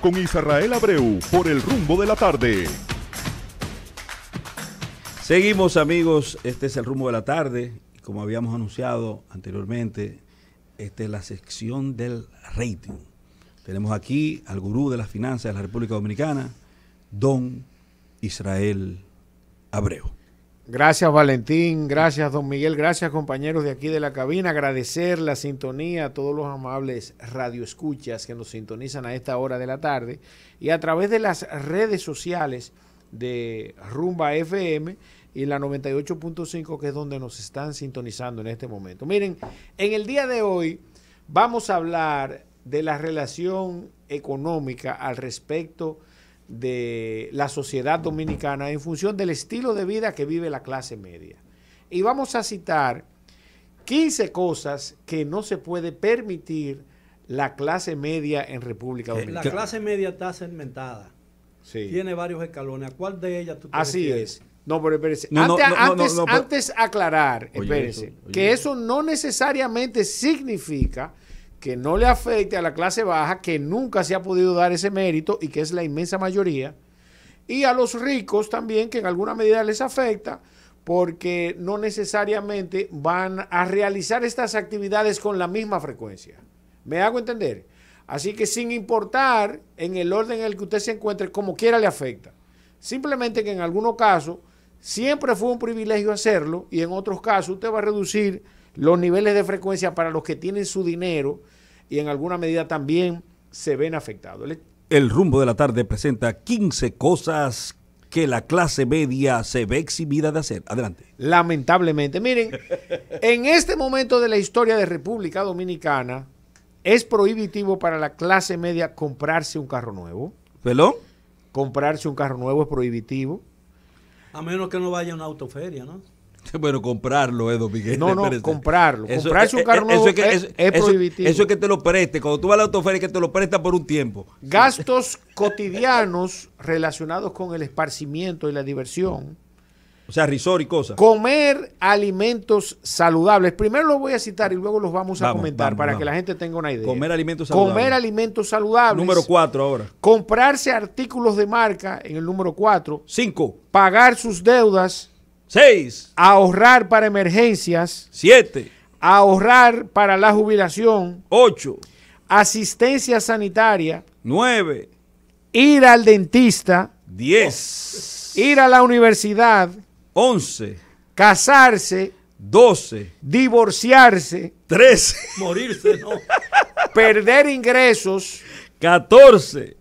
con Israel Abreu por el rumbo de la tarde. Seguimos amigos, este es el rumbo de la tarde. Como habíamos anunciado anteriormente, esta es la sección del rating. Tenemos aquí al gurú de las finanzas de la República Dominicana, don Israel Abreu. Gracias Valentín, gracias don Miguel, gracias compañeros de aquí de la cabina. Agradecer la sintonía a todos los amables radioescuchas que nos sintonizan a esta hora de la tarde y a través de las redes sociales de Rumba FM y la 98.5 que es donde nos están sintonizando en este momento. Miren, en el día de hoy vamos a hablar de la relación económica al respecto de la sociedad dominicana en función del estilo de vida que vive la clase media. Y vamos a citar 15 cosas que no se puede permitir la clase media en República eh, Dominicana. La clase media está segmentada. Sí. Tiene varios escalones. ¿A cuál de ellas tú te Así es. No, pero espérese. antes, aclarar, que eso no necesariamente significa que no le afecte a la clase baja, que nunca se ha podido dar ese mérito y que es la inmensa mayoría, y a los ricos también, que en alguna medida les afecta, porque no necesariamente van a realizar estas actividades con la misma frecuencia. ¿Me hago entender? Así que sin importar en el orden en el que usted se encuentre, como quiera le afecta. Simplemente que en algunos casos siempre fue un privilegio hacerlo y en otros casos usted va a reducir los niveles de frecuencia para los que tienen su dinero y en alguna medida también se ven afectados. El rumbo de la tarde presenta 15 cosas que la clase media se ve exhibida de hacer. Adelante. Lamentablemente. Miren, en este momento de la historia de República Dominicana, es prohibitivo para la clase media comprarse un carro nuevo. pero Comprarse un carro nuevo es prohibitivo. A menos que no vaya a una autoferia, ¿no? Bueno, comprarlo, Edo Miguel. No, no, comprarlo. Comprarse un carro nuevo es, que, prohibitivo. Eso, es que te lo preste. Cuando tú vas a la autoferia, que te lo presta por un tiempo. Gastos cotidianos relacionados con el esparcimiento y la diversión. O sea, risor y cosas. Comer alimentos saludables. Primero los voy a citar y luego los vamos, a comentar para que la gente tenga una idea. Comer alimentos saludables. Comer alimentos saludables. Número cuatro ahora. Comprarse artículos de marca en el número cuatro. Cinco. Pagar sus deudas. 6. Ahorrar para emergencias. 7. Ahorrar para la jubilación. 8. Asistencia sanitaria. 9. Ir al dentista. 10. Ir a la universidad. 11. Casarse. 12. Divorciarse. 13. Morirse, Perder ingresos. 14.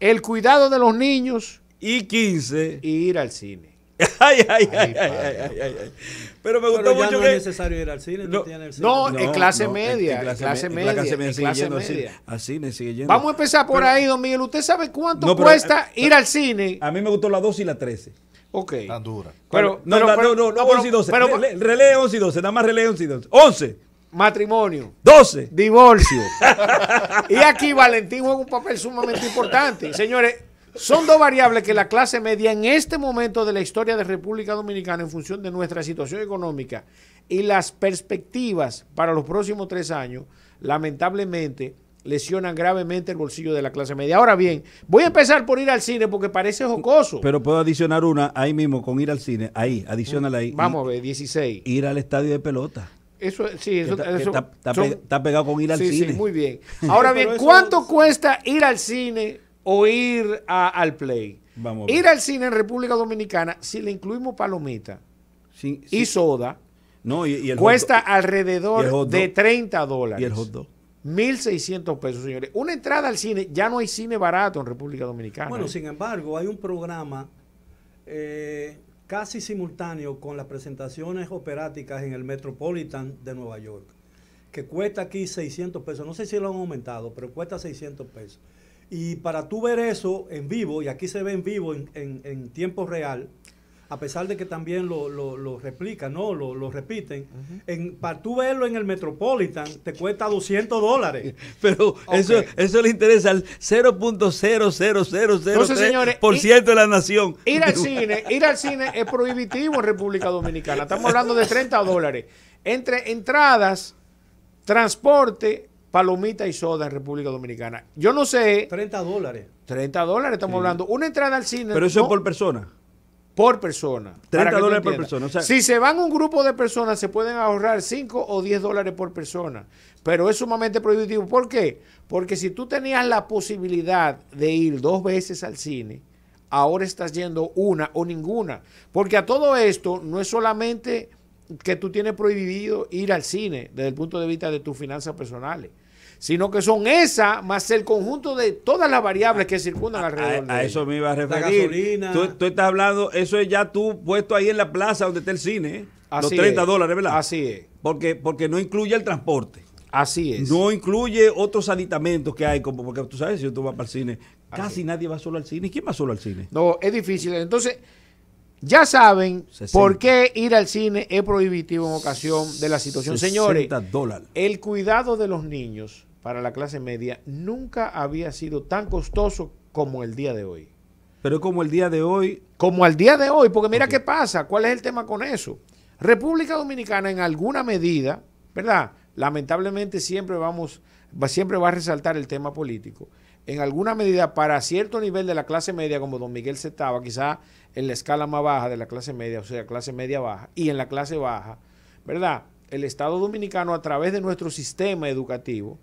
El cuidado de los niños. Y 15. Y ir al cine. ay, ay, ay, ay, Pero me gustó mucho no que. es necesario ir al cine. No, no, en clase media. En clase, media. al cine, sigue yendo. Vamos a empezar por ahí, don Miguel. ¿Usted sabe cuánto cuesta eh, ir al cine? A mí me gustó la 2 y la 13. Ok. Tan dura. Pero, no, no, no, no, 11 y 12. Relé 11 y 12, nada más relé 11 y 12. 11 matrimonio, 12, divorcio. y aquí Valentín juega un papel sumamente importante. Señores, son dos variables que la clase media en este momento de la historia de República Dominicana, en función de nuestra situación económica y las perspectivas para los próximos tres años, lamentablemente lesionan gravemente el bolsillo de la clase media. Ahora bien, voy a empezar por ir al cine porque parece jocoso. Pero puedo adicionar una ahí mismo con ir al cine, ahí, adicionala ahí. Vamos a ver, 16. Ir al estadio de pelota. Eso, sí, eso, está, pegado con ir al sí, cine. Sí, muy bien. Ahora bien, ¿cuánto cuesta ir al cine o ir al play. Ir al cine en República Dominicana, si le incluimos palomita y soda, cuesta alrededor de 30 dólares. Y el hot dog. 1.600 pesos, señores. Una entrada al cine, ya no hay cine barato en República Dominicana. Bueno, ¿eh? sin embargo, hay un programa eh, casi simultáneo con las presentaciones operáticas en el Metropolitan de Nueva York, que cuesta aquí 600 pesos. No sé si lo han aumentado, pero cuesta 600 pesos. Y para tú ver eso en vivo, y aquí se ve en vivo en, en, tiempo real, a pesar de que también lo, lo, lo replican, ¿no? Lo, lo repiten. en, para tú verlo en el Metropolitan te cuesta 200 dólares. Pero eso, eso le interesa al 0.00003% por ciento de la nación. Ir al cine, ir al cine es prohibitivo en República Dominicana. Estamos hablando de 30 dólares. Entre entradas, transporte, palomita y soda en República Dominicana. Yo no sé. 30 dólares. 30 dólares, estamos hablando. Una entrada al cine. Pero eso es por persona. Por persona. 30 dólares por persona. si se van un grupo de personas, se pueden ahorrar 5 o 10 dólares por persona. Pero es sumamente prohibitivo. ¿Por qué? Porque si tú tenías la posibilidad de ir dos veces al cine, ahora estás yendo una o ninguna. Porque a todo esto no es solamente que tú tienes prohibido ir al cine desde el punto de vista de tus finanzas personales sino que son esas más el conjunto de todas las variables que circundan alrededor. A, a eso me iba a referir. La tú, tú, estás hablando, eso es ya tú puesto ahí en la plaza donde está el cine, ¿eh? Así los 30 dólares, ¿verdad? Así es. Porque, porque no incluye el transporte. Así es. No incluye otros aditamentos que hay, como porque tú sabes, si tú vas para el cine, casi nadie va solo al cine. ¿Quién va solo al cine? No, es difícil. Entonces, ya saben por qué ir al cine es prohibitivo en ocasión de la situación. Señores, el cuidado de los niños para la clase media nunca había sido tan costoso como el día de hoy. Pero como el día de hoy. Como al día de hoy, porque mira qué pasa, cuál es el tema con eso. República Dominicana en alguna medida, ¿verdad? Lamentablemente siempre vamos, siempre va a resaltar el tema político. En alguna medida, para cierto nivel de la clase media, como don Miguel se estaba, quizá en la escala más baja de la clase media, o sea, clase media baja, y en la clase baja, ¿verdad? El Estado Dominicano, a través de nuestro sistema educativo,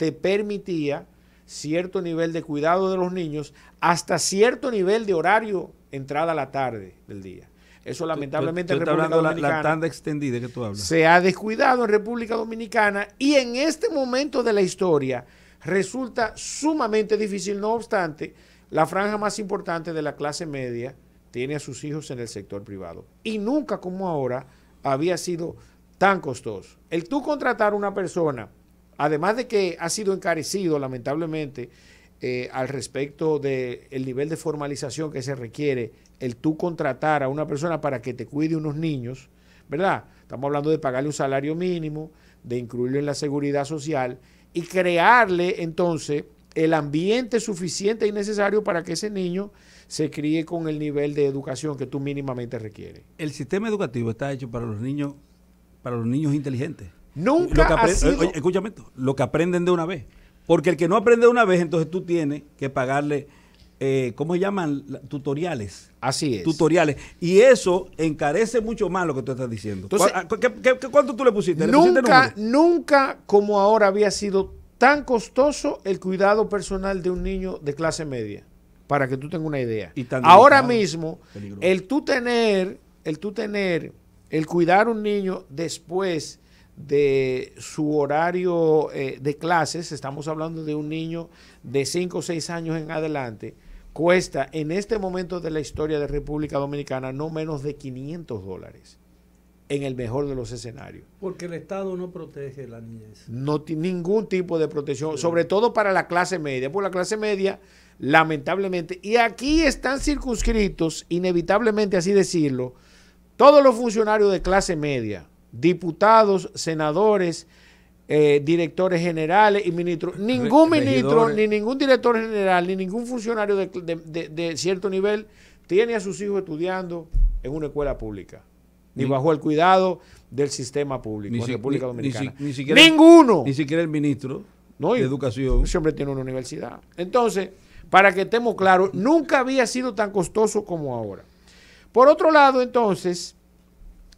te permitía cierto nivel de cuidado de los niños hasta cierto nivel de horario entrada a la tarde del día. Eso lamentablemente en República Dominicana. tanda extendida Se ha descuidado en República Dominicana y en este momento de la historia resulta sumamente difícil, no obstante, la franja más importante de la clase media tiene a sus hijos en el sector privado. Y nunca como ahora había sido tan costoso. El tú contratar a una persona Además de que ha sido encarecido, lamentablemente, eh, al respecto del nivel de formalización que se requiere, el tú contratar a una persona para que te cuide unos niños, ¿verdad? Estamos hablando de pagarle un salario mínimo, de incluirlo en la seguridad social y crearle entonces el ambiente suficiente y necesario para que ese niño se críe con el nivel de educación que tú mínimamente requieres. El sistema educativo está hecho para los niños, para los niños inteligentes. Nunca lo que escúchame esto, lo que aprenden de una vez. Porque el que no aprende de una vez, entonces tú tienes que pagarle, eh, ¿cómo se llaman? Tutoriales. Así es. Tutoriales. Y eso encarece mucho más lo que tú estás diciendo. Entonces, ah, cuánto tú le pusiste? nunca, nunca como ahora había sido tan costoso el cuidado personal de un niño de clase media. Para que tú tengas una idea. Y ahora mismo, el tú tener, el tú tener, el cuidar un niño después de su horario eh, de clases, estamos hablando de un niño de 5 o 6 años en adelante, cuesta en este momento de la historia de República Dominicana no menos de 500 dólares en el mejor de los escenarios. Porque el Estado no protege a la niñez. No tiene ningún tipo de protección, sobre todo para la clase media, por la clase media, lamentablemente, y aquí están circunscritos, inevitablemente así decirlo, todos los funcionarios de clase media, diputados, senadores, eh, directores generales y ministros. Ningún ministro, ni ningún director general, ni ningún funcionario de, cierto nivel tiene a sus hijos estudiando en una escuela pública, ni, bajo el cuidado del sistema público en si, República Dominicana. Ninguno. Ni siquiera el ministro de Educación. Siempre tiene una universidad. Entonces, para que estemos claros, nunca había sido tan costoso como ahora. Por otro lado, entonces,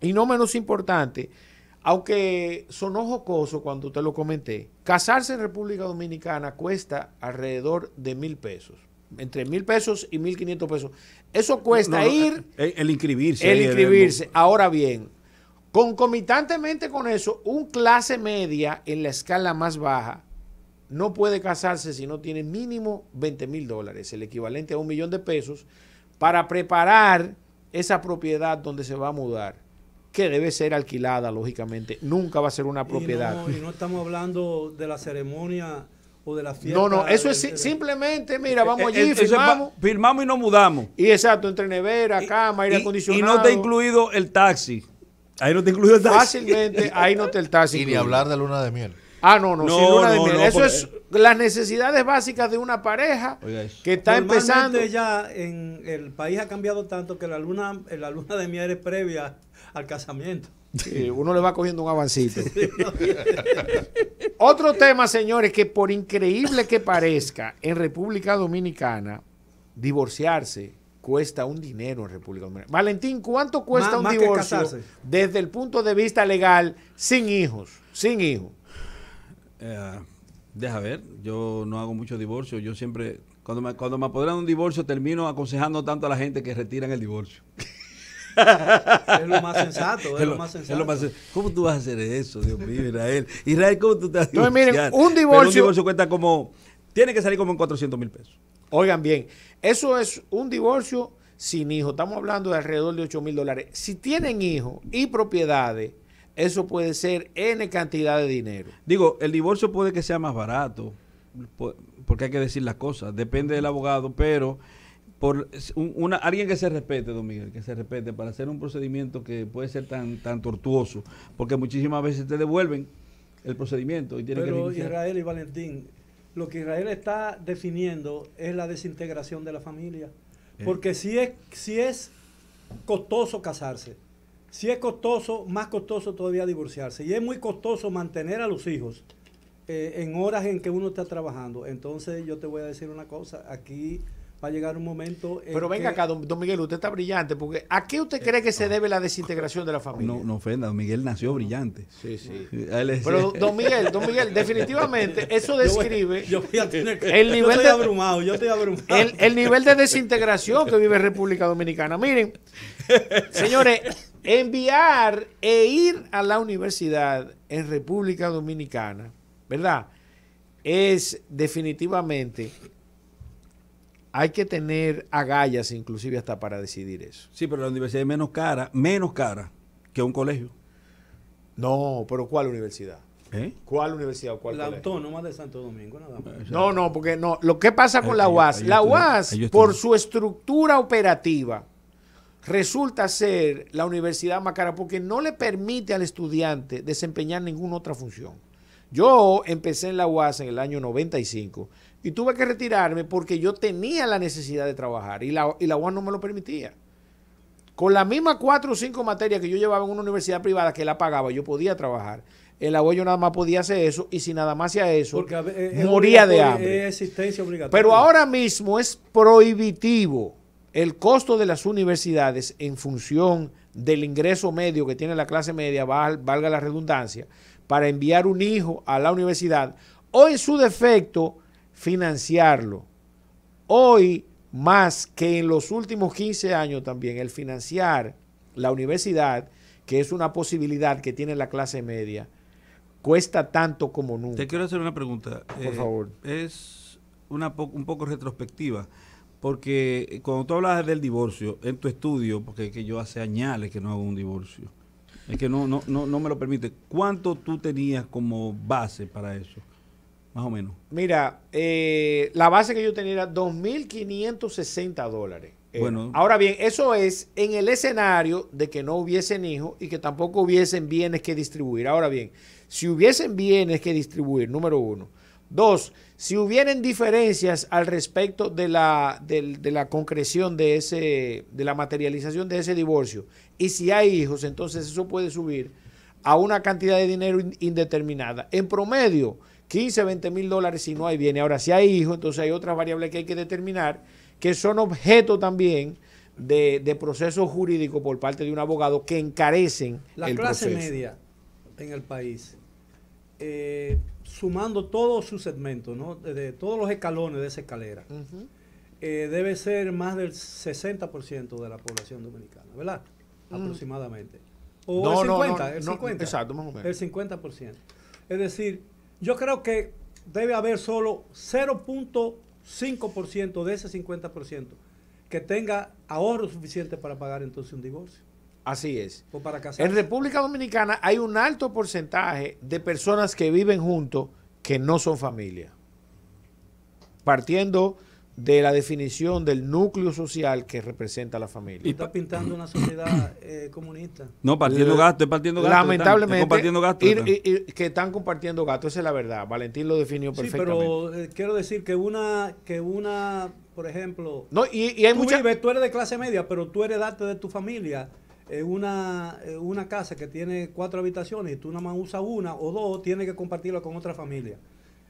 y no menos importante, aunque sonó jocoso cuando te lo comenté, casarse en República Dominicana cuesta alrededor de mil pesos. Entre mil pesos y mil quinientos pesos. Eso cuesta ir. El, inscribirse. El eh, inscribirse. Ahora bien, concomitantemente con eso, un clase media en la escala más baja no puede casarse si no tiene mínimo 20 mil dólares, el equivalente a un millón de pesos, para preparar esa propiedad donde se va a mudar que debe ser alquilada, lógicamente. Nunca va a ser una propiedad. Y no, estamos hablando de la ceremonia o de la fiesta. No, no, eso es simplemente, mira, eh, vamos eh, allí, eh, firmamos. firmamos y nos mudamos. Y exacto, entre nevera, cama, aire acondicionado. Y no te ha incluido el taxi. Ahí no te incluido el taxi. Fácilmente, ahí no te el taxi. Y ni hablar de luna de miel. Ah, no, no, no luna de miel. eso es las necesidades básicas de una pareja que está empezando. ya en el país ha cambiado tanto que la luna, la luna de miel es previa al casamiento. uno le va cogiendo un avancito. Otro tema, señores, que por increíble que parezca, en República Dominicana, divorciarse cuesta un dinero en República Dominicana. Valentín, ¿cuánto cuesta un divorcio desde el punto de vista legal sin hijos? Sin hijos. Eh, deja ver, yo no hago mucho divorcio, yo siempre, cuando me, cuando me un divorcio, termino aconsejando tanto a la gente que retiran el divorcio. es lo más sensato, es, lo, más sensato. ¿Cómo tú vas a hacer eso, Dios mío, Israel? Israel, ¿cómo tú te vas un divorcio, Pero cuenta como, tiene que salir como en 400 mil pesos. Oigan bien, eso es un divorcio sin hijo. Estamos hablando de alrededor de 8 mil dólares. Si tienen hijos y propiedades, eso puede ser N cantidad de dinero. Digo, el divorcio puede que sea más barato, porque hay que decir las cosas, depende del abogado, pero por una, alguien que se respete, don Miguel, que se respete para hacer un procedimiento que puede ser tan, tan tortuoso, porque muchísimas veces te devuelven el procedimiento y Pero Israel y Valentín, lo que Israel está definiendo es la desintegración de la familia, eh. porque si es, si es costoso casarse, si es costoso, más costoso todavía divorciarse, y es muy costoso mantener a los hijos eh, en horas en que uno está trabajando, entonces yo te voy a decir una cosa, aquí va a llegar un momento. Pero venga acá, don, Miguel, usted está brillante, porque ¿a qué usted cree que se debe la desintegración de la familia? No, no ofenda, don Miguel nació brillante. Sí, sí. Pero don Miguel, don Miguel, definitivamente eso describe el nivel de, abrumado, el nivel de desintegración que vive República Dominicana. Miren, señores, enviar e ir a la universidad en República Dominicana, ¿verdad? Es definitivamente hay que tener agallas inclusive hasta para decidir eso. Sí, pero la universidad es menos cara, menos cara que un colegio. No, pero ¿cuál universidad? ¿Eh? ¿Cuál universidad cuál La Autónoma de Santo Domingo, nada más. No, no, porque no. Lo que pasa con la UAS, la UAS, por su estructura operativa, resulta ser la universidad más cara porque no le permite al estudiante desempeñar ninguna otra función. Yo empecé en la UAS en el año 95 y tuve que retirarme porque yo tenía la necesidad de trabajar y la, UAS no me lo permitía. Con las mismas cuatro o cinco materias que yo llevaba en una universidad privada que la pagaba, yo podía trabajar. En la UAS yo nada más podía hacer eso y si nada más hacía eso, moría de hambre. Existencia obligatoria. Pero ahora mismo es prohibitivo el costo de las universidades en función del ingreso medio que tiene la clase media, valga la redundancia, para enviar un hijo a la universidad o en su defecto financiarlo. Hoy más que en los últimos 15 años también el financiar la universidad, que es una posibilidad que tiene la clase media, cuesta tanto como nunca. Te quiero hacer una pregunta. Por eh, favor. Es una un poco retrospectiva, porque eh, cuando tú hablas del divorcio, en tu estudio, porque es que yo hace añales que no hago un divorcio, es que no, no, no, no me lo permite. ¿Cuánto tú tenías como base para eso? Más o menos. Mira, eh, la base que yo tenía era 2.560 dólares. Eh, bueno. Ahora bien, eso es en el escenario de que no hubiesen hijos y que tampoco hubiesen bienes que distribuir. Ahora bien, si hubiesen bienes que distribuir, número uno. Dos, si hubieren diferencias al respecto de la, de, la concreción de ese, de la materialización de ese divorcio, y si hay hijos, entonces eso puede subir a una cantidad de dinero indeterminada. En promedio, 15, 20 mil dólares si no hay bienes. Ahora, si hay hijos, entonces hay otras variables que hay que determinar, que son objeto también de, de proceso jurídico por parte de un abogado que encarecen la La clase media en el país eh, sumando todos sus segmentos, ¿no? de, todos los escalones de esa escalera, eh, debe ser más del 60% de la población dominicana, ¿verdad? Mm. Aproximadamente. O el 50, el 50. exacto, más o menos. El 50%. Es decir, yo creo que debe haber solo 0.5% de ese 50% que tenga ahorro suficiente para pagar entonces un divorcio. Así es. Pues en República Dominicana hay un alto porcentaje de personas que viven juntos que no son familia. Partiendo de la definición del núcleo social que representa la familia. Y está pintando una sociedad eh, comunista. No, partiendo eh, gasto, partiendo gasto. Lamentablemente, que están compartiendo gasto, esa es la verdad. Valentín lo definió perfectamente. Sí, pero eh, quiero decir que una, que una, por ejemplo, no, y, hay tú mucha... eres de clase media, pero tú heredaste de tu familia una, una casa que tiene cuatro habitaciones y tú nada más usas una o dos, tienes que compartirla con otra familia.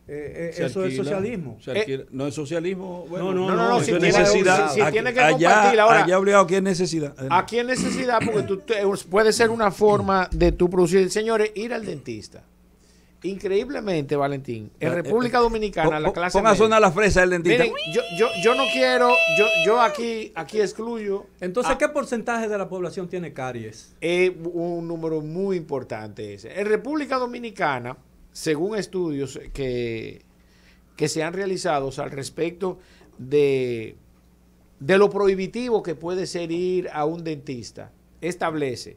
Eh, eh, eso es socialismo. Eh, no es socialismo. no, no, no, si, tiene, necesidad. Si, que compartir ahora. Allá obligado, ¿qué necesidad? Aquí es necesidad porque puede ser una forma de tu producir. Señores, ir al dentista Increíblemente, Valentín, en eh, eh, República eh, Dominicana, la clase. Ponga zona la fresa el dentista. yo, yo, no quiero, yo, yo aquí, aquí excluyo. Entonces, ¿qué porcentaje de la población tiene caries? Es un número muy importante ese. En República Dominicana, según estudios que, que se han realizado al respecto de, de lo prohibitivo que puede ser ir a un dentista, establece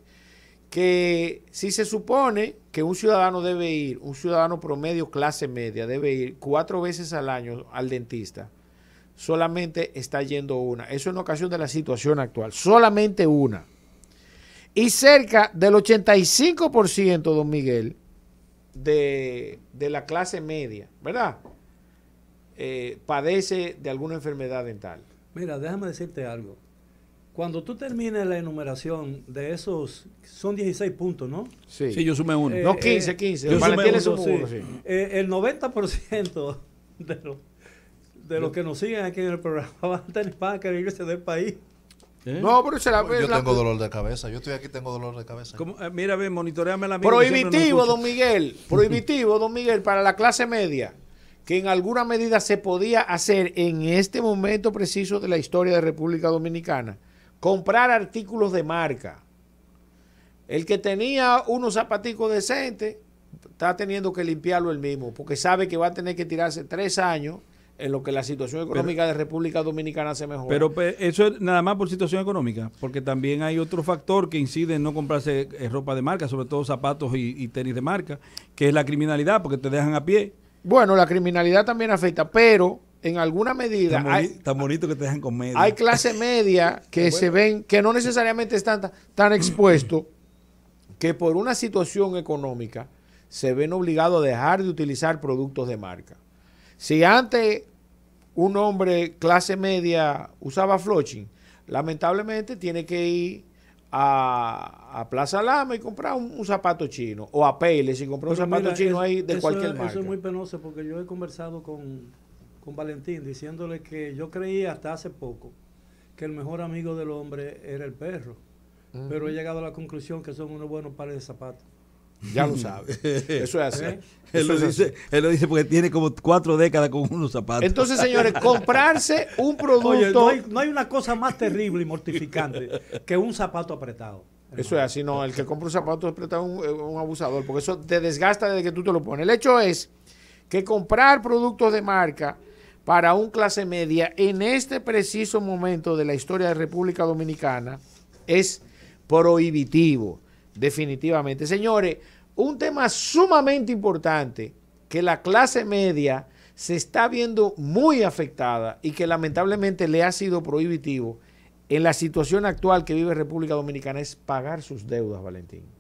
que si se supone que un ciudadano debe ir, un ciudadano promedio clase media debe ir cuatro veces al año al dentista, solamente está yendo una. Eso en ocasión de la situación actual, solamente una. Y cerca del 85%, don Miguel, de, la clase media, ¿verdad? Eh, padece de alguna enfermedad dental. Mira, déjame decirte algo. Cuando tú termines la enumeración de esos, son 16 puntos, ¿no? Sí, sí yo sumé uno. Eh, no, 15, eh, 15. Yo sumé uno, sí. Eh, el 90% de, de los que nos siguen aquí en el programa van a tener que irse del país. No, pero se la Yo tengo dolor de cabeza. Yo estoy aquí, tengo dolor de cabeza. mira, ven, monitoreame la misma. Prohibitivo, don Miguel. Prohibitivo, don Miguel, para la clase media. Que en alguna medida se podía hacer en este momento preciso de la historia de República Dominicana comprar artículos de marca. El que tenía unos zapaticos decentes está teniendo que limpiarlo él mismo, porque sabe que va a tener que tirarse tres años en lo que la situación económica de República Dominicana se mejora. Pero eso es nada más por situación económica, porque también hay otro factor que incide en no comprarse eh, ropa de marca, sobre todo zapatos y, y tenis de marca, que es la criminalidad, porque te dejan a pie. Bueno, la criminalidad también afecta, pero en alguna medida. hay, tan bonito que te dejan con media. Hay clase media que se ven, que no necesariamente están tan, tan expuestos, que por una situación económica se ven obligados a dejar de utilizar productos de marca. Si antes un hombre clase media usaba floating, lamentablemente tiene que ir a, Plaza Lama y comprar un, zapato chino, o a Pele y comprar un zapato chino ahí de cualquier marca. Eso es muy penoso porque yo he conversado con con Valentín diciéndole que yo creía hasta hace poco que el mejor amigo del hombre era el perro, pero he llegado a la conclusión que son unos buenos pares de zapatos. Ya lo sabe. Eso es así. ¿Eh? Él, lo dice, porque tiene como cuatro décadas con unos zapatos. Entonces, señores, comprarse un producto. no, hay, una cosa más terrible y mortificante que un zapato apretado. Eso es así, no. El que compra un zapato apretado es un, abusador, porque eso te desgasta desde que tú te lo pones. El hecho es que comprar productos de marca para un clase media en este preciso momento de la historia de República Dominicana es prohibitivo, definitivamente. Señores, un tema sumamente importante que la clase media se está viendo muy afectada y que lamentablemente le ha sido prohibitivo en la situación actual que vive República Dominicana es pagar sus deudas, Valentín.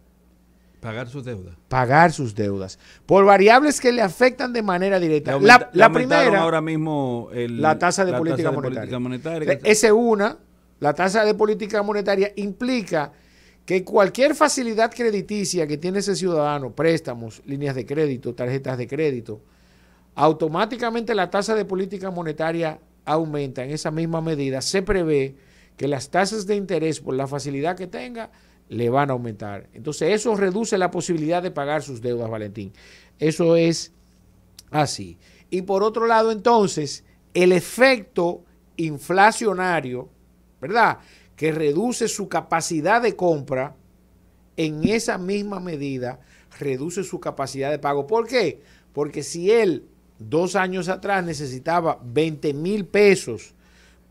Pagar sus deudas. Pagar sus deudas. Por variables que le afectan de manera directa. la, la primera. ahora mismo. la tasa de, política, monetaria. de política monetaria. Esa una. La tasa de política monetaria implica que cualquier facilidad crediticia que tiene ese ciudadano, préstamos, líneas de crédito, tarjetas de crédito, automáticamente la tasa de política monetaria aumenta en esa misma medida. Se prevé que las tasas de interés por la facilidad que tenga le van a aumentar. Entonces eso reduce la posibilidad de pagar sus deudas, Valentín. Eso es así. Y por otro lado, entonces, el efecto inflacionario, ¿verdad? Que reduce su capacidad de compra, en esa misma medida reduce su capacidad de pago. ¿Por qué? Porque si él dos años atrás necesitaba 20 mil pesos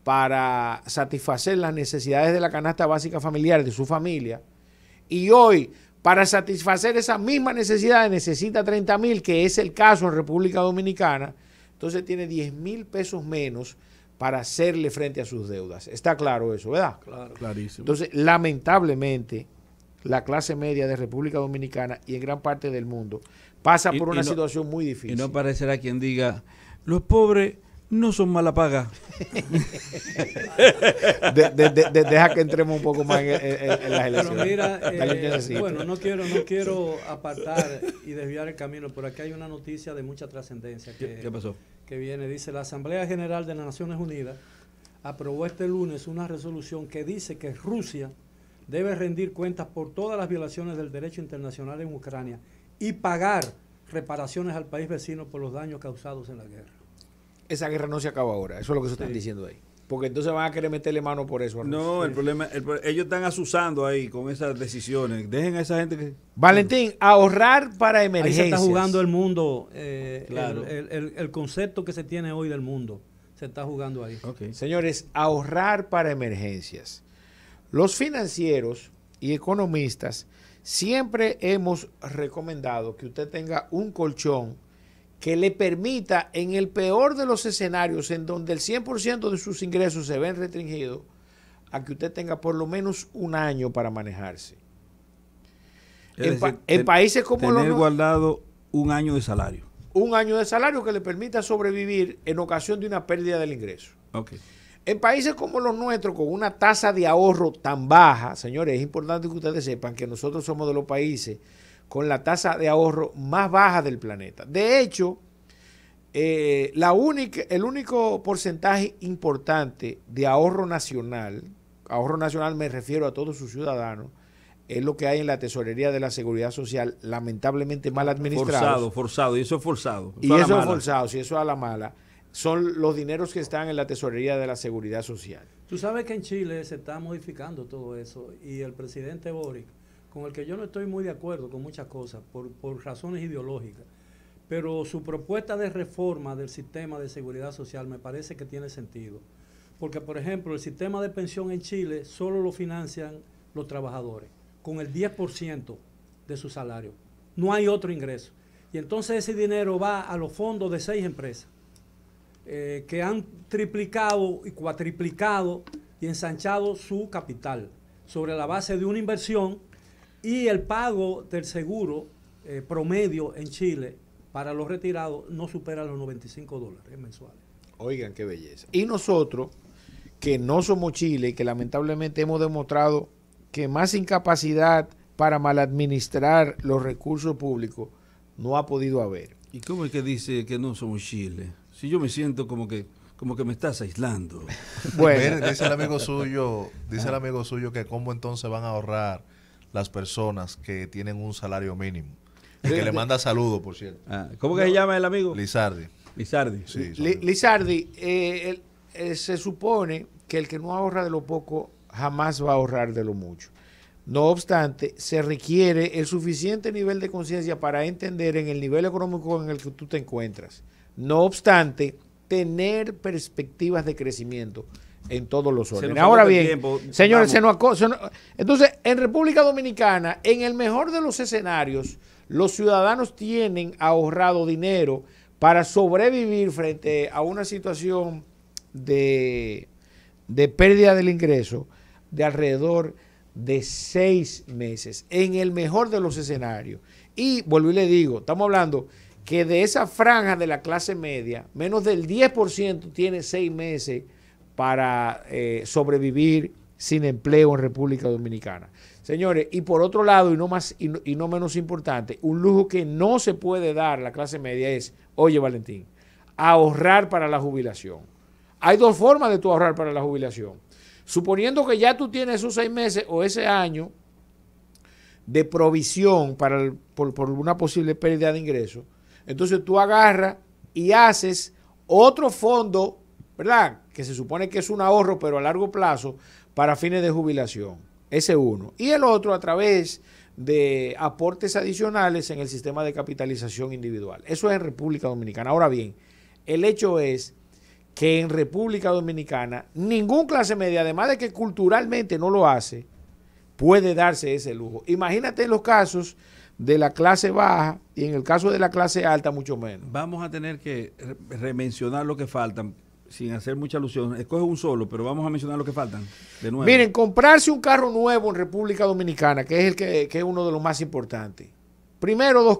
para satisfacer las necesidades de la canasta básica familiar de su familia y hoy para satisfacer esas mismas necesidades necesita 30 mil, que es el caso en República Dominicana, entonces tiene 10 mil pesos menos para hacerle frente a sus deudas. Está claro eso, ¿verdad? Claro. Clarísimo. Entonces, lamentablemente, la clase media de República Dominicana y en gran parte del mundo pasa por una situación muy difícil. Y no parecerá quien diga, los pobres no son mala paga. deja que entremos un poco más en, las elecciones. Eh, bueno, no quiero, no quiero apartar y desviar el camino, pero aquí hay una noticia de mucha trascendencia ¿Qué pasó? que viene. Dice, la Asamblea General de las Naciones Unidas aprobó este lunes una resolución que dice que Rusia debe rendir cuentas por todas las violaciones del derecho internacional en Ucrania y pagar reparaciones al país vecino por los daños causados en la guerra esa guerra no se acaba ahora. Eso es lo que se están diciendo ahí. Porque entonces van a querer meterle mano por eso. No, el problema, ellos están asusando ahí con esas decisiones. Dejen a esa gente que... Valentín, ahorrar para emergencias. se está jugando el mundo, eh, claro. el, concepto que se tiene hoy del mundo. Se está jugando ahí. Señores, ahorrar para emergencias. Los financieros y economistas siempre hemos recomendado que usted tenga un colchón que le permita en el peor de los escenarios, en donde el 100% de sus ingresos se ven restringidos, a que usted tenga por lo menos un año para manejarse. en, países como tener guardado un año de salario. Un año de salario que le permita sobrevivir en ocasión de una pérdida del ingreso. En países como los nuestros, con una tasa de ahorro tan baja, señores, es importante que ustedes sepan que nosotros somos de los países con la tasa de ahorro más baja del planeta. De hecho, eh, la única, el único porcentaje importante de ahorro nacional, ahorro nacional me refiero a todos sus ciudadanos, es lo que hay en la tesorería de la seguridad social, lamentablemente mal administrado. Forzado, forzado, y eso es forzado. y eso es forzado, si eso a la mala, son los dineros que están en la tesorería de la seguridad social. Tú sabes que en Chile se está modificando todo eso y el presidente Boric con el que yo no estoy muy de acuerdo con muchas cosas, por, razones ideológicas. Pero su propuesta de reforma del sistema de seguridad social me parece que tiene sentido. Porque, por ejemplo, el sistema de pensión en Chile solo lo financian los trabajadores, con el 10% de su salario. No hay otro ingreso. Y entonces ese dinero va a los fondos de seis empresas eh, que han triplicado y cuatriplicado y ensanchado su capital sobre la base de una inversión y el pago del seguro eh, promedio en Chile para los retirados no supera los 95 dólares mensuales. Oigan, qué belleza. Y nosotros, que no somos Chile que lamentablemente hemos demostrado que más incapacidad para maladministrar los recursos públicos no ha podido haber. ¿Y cómo es que dice que no somos Chile? Si yo me siento como que como que me estás aislando. Bueno, dice el amigo suyo, dice el amigo suyo que cómo entonces van a ahorrar las personas que tienen un salario mínimo. El que le manda saludos, por cierto. Ah, ¿Cómo que se llama el amigo? Lizardi. Lizardi. Sí, Lizardi, eh, eh, se supone que el que no ahorra de lo poco jamás va a ahorrar de lo mucho. No obstante, se requiere el suficiente nivel de conciencia para entender en el nivel económico en el que tú te encuentras. No obstante, tener perspectivas de crecimiento en todos los órdenes. Ahora bien, señores, Entonces, en República Dominicana, en el mejor de los escenarios, los ciudadanos tienen ahorrado dinero para sobrevivir frente a una situación de, de pérdida del ingreso de alrededor de seis meses, en el mejor de los escenarios. Y vuelvo y le digo, estamos hablando que de esa franja de la clase media, menos del 10% tiene seis meses para eh, sobrevivir sin empleo en República Dominicana. Señores, y por otro lado, y no, más, y no, menos importante, un lujo que no se puede dar la clase media es, oye Valentín, ahorrar para la jubilación. Hay dos formas de tú ahorrar para la jubilación. Suponiendo que ya tú tienes esos seis meses o ese año de provisión para por, por una posible pérdida de ingresos, entonces tú agarras y haces otro fondo, ¿verdad? que se supone que es un ahorro, pero a largo plazo, para fines de jubilación. Ese uno. Y el otro a través de aportes adicionales en el sistema de capitalización individual. Eso es en República Dominicana. Ahora bien, el hecho es que en República Dominicana ningún clase media, además de que culturalmente no lo hace, puede darse ese lujo. Imagínate los casos de la clase baja y en el caso de la clase alta mucho menos. Vamos a tener que remencionar lo que faltan sin hacer mucha alusión, escoge un solo, pero vamos a mencionar lo que faltan. De nuevo. Miren, comprarse un carro nuevo en República Dominicana, que es el que, es uno de los más importantes. Primero, dos,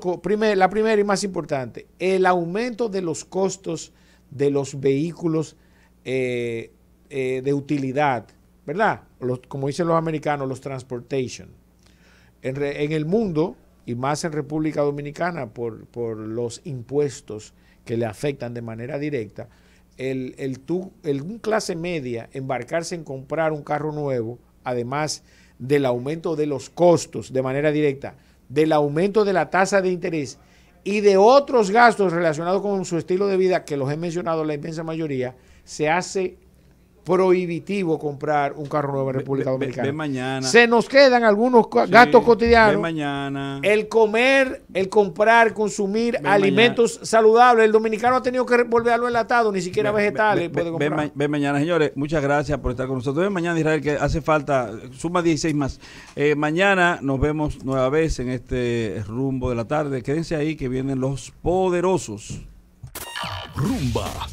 la primera y más importante, el aumento de los costos de los vehículos eh, eh, de utilidad, ¿verdad? como dicen los americanos, los transportation. En, el mundo, y más en República Dominicana, por, por los impuestos que le afectan de manera directa, el, el, tú, el, un clase media embarcarse en comprar un carro nuevo, además del aumento de los costos de manera directa, del aumento de la tasa de interés y de otros gastos relacionados con su estilo de vida, que los he mencionado la inmensa mayoría, se hace prohibitivo comprar un carro nuevo en República Dominicana. Se nos quedan algunos gastos cotidianos. El comer, el comprar, consumir alimentos saludables. El dominicano ha tenido que volverlo enlatado, ni siquiera vegetales puede comprar. Ve, mañana, señores. Muchas gracias por estar con nosotros. Ven mañana, Israel, que hace falta, suma 16 más. Eh, mañana nos vemos nueva vez en este rumbo de la tarde. Quédense ahí que vienen los poderosos. Rumba